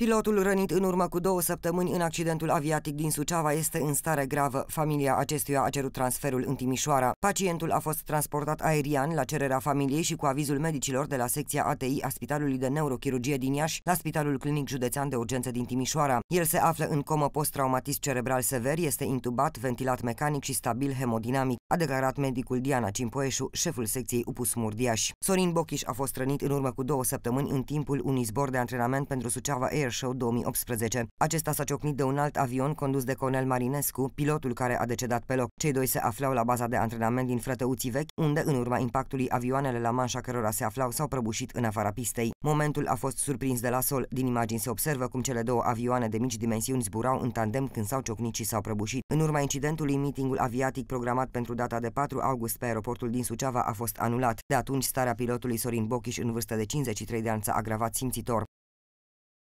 Pilotul rănit în urmă cu două săptămâni în accidentul aviatic din Suceava este în stare gravă. Familia acestuia a cerut transferul în Timișoara. Pacientul a fost transportat aerian la cererea familiei și cu avizul medicilor de la secția ATI a Spitalului de Neurochirurgie din Iași la Spitalul Clinic Județean de Urgență din Timișoara. El se află în comă post traumatist cerebral sever, este intubat, ventilat mecanic și stabil hemodinamic, a declarat medicul Diana Cimpoeșu, șeful secției Upus Murdiaș. Sorin Bochiș a fost rănit în urmă cu două săptămâni în timpul unui zbor de antrenament pentru Suceava Air Airshow 2018. Acesta s-a ciocnit de un alt avion condus de Conel Marinescu, pilotul care a decedat pe loc. Cei doi se aflau la baza de antrenament din Frătăuții Vechi, unde, în urma impactului, avioanele la manșa cărora se aflau s-au prăbușit în afara pistei. Momentul a fost surprins de la sol. Din imagini se observă cum cele două avioane de mici dimensiuni zburau în tandem când s-au ciocnit și s-au prăbușit. În urma incidentului, meetingul aviatic programat pentru data de 4 august pe aeroportul din Suceava a fost anulat. De atunci, starea pilotului Sorin Bochiș, în vârstă de 53 de ani, s-a agravat simțitor.